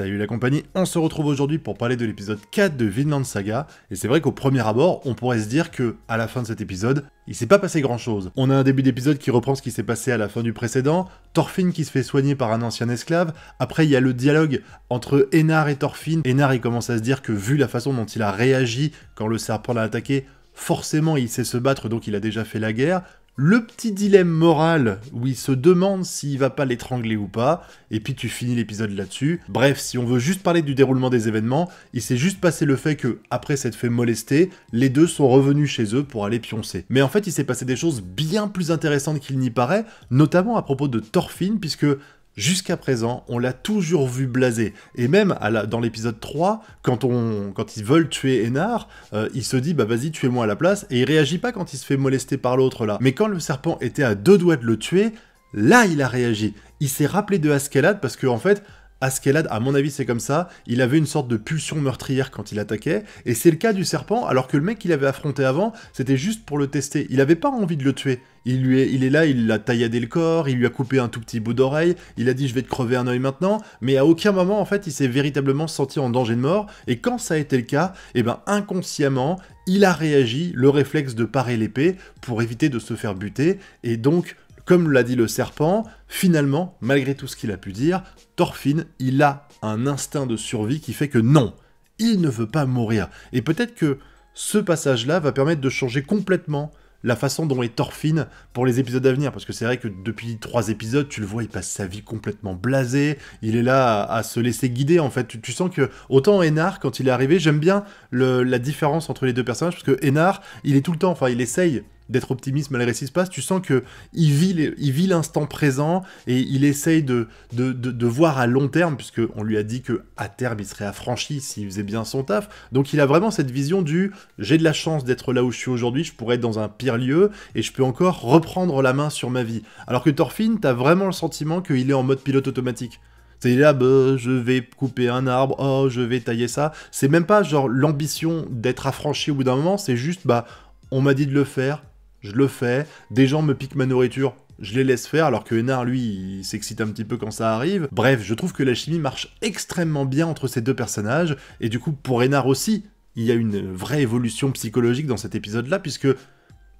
Salut la compagnie, on se retrouve aujourd'hui pour parler de l'épisode 4 de Vinland Saga, et c'est vrai qu'au premier abord, on pourrait se dire que, à la fin de cet épisode, il s'est pas passé grand chose. On a un début d'épisode qui reprend ce qui s'est passé à la fin du précédent, Thorfinn qui se fait soigner par un ancien esclave, après il y a le dialogue entre Enar et Thorfinn, Enar il commence à se dire que vu la façon dont il a réagi quand le serpent l'a attaqué, forcément il sait se battre donc il a déjà fait la guerre, le petit dilemme moral où il se demande s'il va pas l'étrangler ou pas, et puis tu finis l'épisode là-dessus. Bref, si on veut juste parler du déroulement des événements, il s'est juste passé le fait que, après s'être fait molester, les deux sont revenus chez eux pour aller pioncer. Mais en fait, il s'est passé des choses bien plus intéressantes qu'il n'y paraît, notamment à propos de Thorfinn, puisque jusqu'à présent, on l'a toujours vu blasé. Et même dans l'épisode 3, quand, ils veulent tuer Enar, euh, il se dit bah vas-y, tuez-moi à la place, et il réagit pas quand il se fait molester par l'autre là. Mais quand le serpent était à deux doigts de le tuer, là il a réagi. Il s'est rappelé de Ascalade parce que en fait, Askelad, à mon avis, c'est comme ça. Il avait une sorte de pulsion meurtrière quand il attaquait, et c'est le cas du serpent, alors que le mec qu'il avait affronté avant, c'était juste pour le tester. Il n'avait pas envie de le tuer. Il, lui est, là, il l'a tailladé le corps, il lui a coupé un tout petit bout d'oreille, il a dit je vais te crever un oeil maintenant, mais à aucun moment en fait il s'est véritablement senti en danger de mort, et quand ça a été le cas, eh ben inconsciemment, il a réagi le réflexe de parer l'épée pour éviter de se faire buter, et donc comme l'a dit le serpent, finalement, malgré tout ce qu'il a pu dire, Thorfinn, il a un instinct de survie qui fait que non, il ne veut pas mourir. Et peut-être que ce passage-là va permettre de changer complètement la façon dont est Thorfinn pour les épisodes à venir, parce que c'est vrai que depuis trois épisodes, tu le vois, il passe sa vie complètement blasé, il est là à, se laisser guider, en fait, tu, sens que, autant Enar, quand il est arrivé, j'aime bien la différence entre les deux personnages, parce que Enar, il est tout le temps, enfin, il essaye d'être optimiste malgré ce qui se passe. Tu sens que il vit, l'instant présent et il essaye de de, voir à long terme, puisque on lui a dit que à terme il serait affranchi s'il faisait bien son taf. Donc il a vraiment cette vision du j'ai de la chance d'être là où je suis aujourd'hui, je pourrais être dans un pire lieu et je peux encore reprendre la main sur ma vie. Alors que Thorfinn, as vraiment le sentiment qu'il est en mode pilote automatique. C'est là, bah, je vais couper un arbre, oh, je vais tailler ça. C'est même pas genre l'ambition d'être affranchi au bout d'un moment, c'est juste, bah, on m'a dit de le faire, je le fais, des gens me piquent ma nourriture, je les laisse faire, alors que Hénard, lui, il s'excite un petit peu quand ça arrive. Bref, je trouve que la chimie marche extrêmement bien entre ces deux personnages, et du coup, pour Hénard aussi, il y a une vraie évolution psychologique dans cet épisode-là, puisque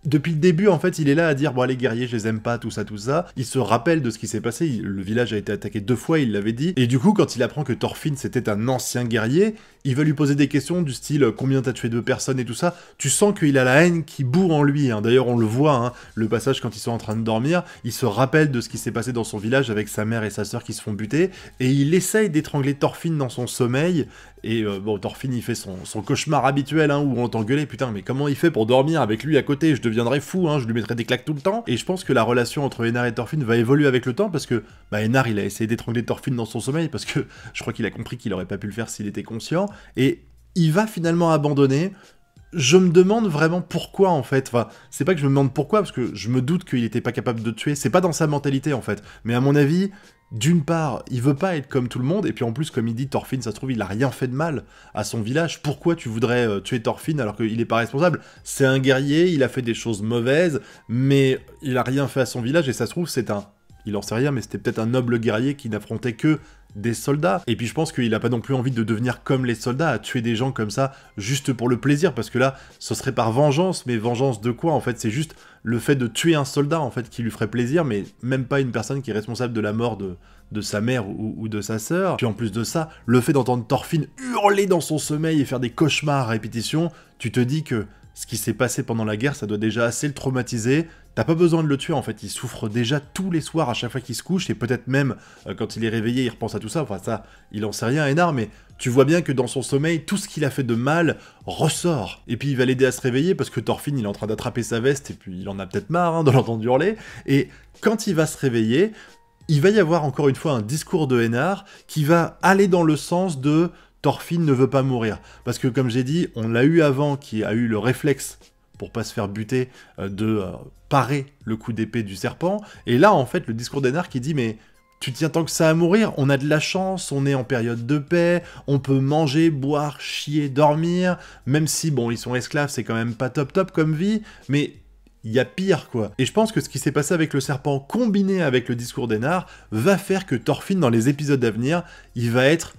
depuis le début, en fait, il est là à dire, bon, les guerriers, je les aime pas, tout ça, tout ça. Il se rappelle de ce qui s'est passé. le village a été attaqué deux fois, il l'avait dit. Et du coup, quand il apprend que Thorfinn, c'était un ancien guerrier, il va lui poser des questions du style, euh, combien t'as tué de personnes et tout ça. Tu sens qu'il a la haine qui bourre en lui. Hein. D'ailleurs, on le voit, hein, le passage quand ils sont en train de dormir, il se rappelle de ce qui s'est passé dans son village avec sa mère et sa sœur qui se font buter. Et il essaye d'étrangler Thorfinn dans son sommeil. Et euh, bon, Thorfinn, il fait son, son cauchemar habituel, hein, où on t'engueulait, putain, mais comment il fait pour dormir avec lui à côté deviendrait fou, hein, je lui mettrais des claques tout le temps. Et je pense que la relation entre Hénard et Thorfinn va évoluer avec le temps parce que bah, il a essayé d'étrangler Thorfinn dans son sommeil parce que je crois qu'il a compris qu'il aurait pas pu le faire s'il était conscient. Et il va finalement abandonner je me demande vraiment pourquoi en fait. Enfin, c'est pas que je me demande pourquoi, parce que je me doute qu'il était pas capable de tuer. C'est pas dans sa mentalité en fait. Mais à mon avis, d'une part, il veut pas être comme tout le monde, et puis en plus, comme il dit, Thorfinn, ça se trouve, il a rien fait de mal à son village. Pourquoi tu voudrais euh, tuer Thorfinn alors qu'il est pas responsable C'est un guerrier, il a fait des choses mauvaises, mais il a rien fait à son village, et ça se trouve, c'est un il en sait rien, mais c'était peut-être un noble guerrier qui n'affrontait que des soldats. Et puis je pense qu'il n'a pas non plus envie de devenir comme les soldats, à tuer des gens comme ça juste pour le plaisir, parce que là, ce serait par vengeance, mais vengeance de quoi En fait, c'est juste le fait de tuer un soldat en fait qui lui ferait plaisir, mais même pas une personne qui est responsable de la mort de, sa mère ou, ou, de sa sœur. Puis en plus de ça, le fait d'entendre Thorfinn hurler dans son sommeil et faire des cauchemars à répétition, tu te dis que ce qui s'est passé pendant la guerre, ça doit déjà assez le traumatiser. T'as pas besoin de le tuer en fait, il souffre déjà tous les soirs à chaque fois qu'il se couche, et peut-être même euh, quand il est réveillé, il repense à tout ça. Enfin, ça, il en sait rien, Hénard, mais tu vois bien que dans son sommeil, tout ce qu'il a fait de mal ressort. Et puis il va l'aider à se réveiller parce que Thorfinn, il est en train d'attraper sa veste, et puis il en a peut-être marre hein, de l'entendre hurler. Et quand il va se réveiller, il va y avoir encore une fois un discours de Hénard qui va aller dans le sens de Thorfinn ne veut pas mourir. Parce que comme j'ai dit, on l'a eu avant qui a eu le réflexe pour pas se faire buter euh, de euh, parer le coup d'épée du serpent. Et là, en fait, le discours d'Enar qui dit mais tu tiens tant que ça à mourir, on a de la chance, on est en période de paix, on peut manger, boire, chier, dormir, même si, bon, ils sont esclaves, c'est quand même pas top top comme vie, mais il y a pire quoi. Et je pense que ce qui s'est passé avec le serpent combiné avec le discours nards, va faire que Thorfinn dans les épisodes à venir, il va être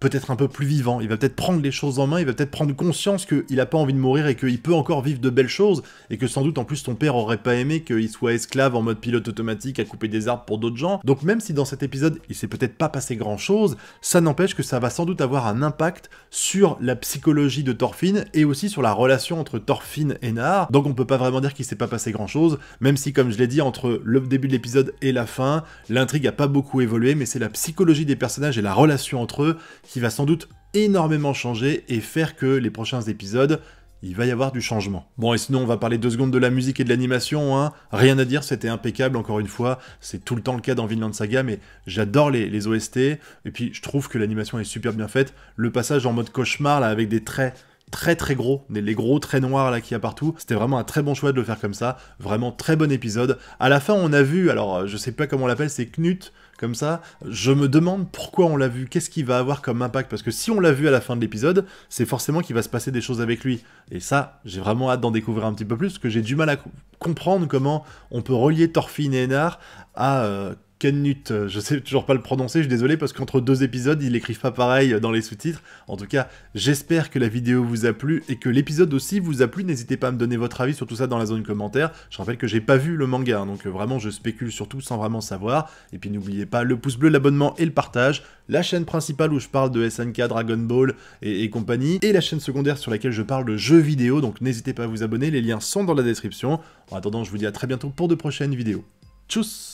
peut-être un peu plus vivant, il va peut-être prendre les choses en main, il va peut-être prendre conscience qu'il n'a pas envie de mourir et qu'il peut encore vivre de belles choses, et que sans doute en plus ton père aurait pas aimé qu'il soit esclave en mode pilote automatique à couper des arbres pour d'autres gens. Donc même si dans cet épisode il s'est peut-être pas passé grand-chose, ça n'empêche que ça va sans doute avoir un impact sur la psychologie de Thorfinn et aussi sur la relation entre Thorfinn et Nar. Donc on peut pas vraiment dire qu'il s'est pas passé grand-chose, même si comme je l'ai dit entre le début de l'épisode et la fin, l'intrigue a pas beaucoup évolué, mais c'est la psychologie des personnages et la relation entre eux qui va sans doute énormément changer et faire que les prochains épisodes, il va y avoir du changement. Bon, et sinon, on va parler deux secondes de la musique et de l'animation, hein. Rien à dire, c'était impeccable, encore une fois. C'est tout le temps le cas dans Vinland Saga, mais j'adore les, les, OST. Et puis, je trouve que l'animation est super bien faite. Le passage en mode cauchemar, là, avec des traits très très gros, les gros traits noirs là qu'il y a partout, c'était vraiment un très bon choix de le faire comme ça, vraiment très bon épisode. À la fin on a vu, alors euh, je sais pas comment on l'appelle, c'est Knut, comme ça, je me demande pourquoi on l'a vu, qu'est-ce qu'il va avoir comme impact, parce que si on l'a vu à la fin de l'épisode, c'est forcément qu'il va se passer des choses avec lui. Et ça, j'ai vraiment hâte d'en découvrir un petit peu plus, parce que j'ai du mal à comprendre comment on peut relier Thorfinn et Enar à euh, Nut, euh, je sais toujours pas le prononcer, je suis désolé parce qu'entre deux épisodes, ils n'écrivent pas pareil euh, dans les sous-titres. En tout cas, j'espère que la vidéo vous a plu et que l'épisode aussi vous a plu. N'hésitez pas à me donner votre avis sur tout ça dans la zone commentaire. Je rappelle que j'ai pas vu le manga, hein, donc euh, vraiment je spécule sur tout sans vraiment savoir. Et puis n'oubliez pas le pouce bleu, l'abonnement et le partage. La chaîne principale où je parle de SNK, Dragon Ball et, et compagnie. Et la chaîne secondaire sur laquelle je parle de jeux vidéo, donc n'hésitez pas à vous abonner, les liens sont dans la description. En attendant, je vous dis à très bientôt pour de prochaines vidéos. Tchuss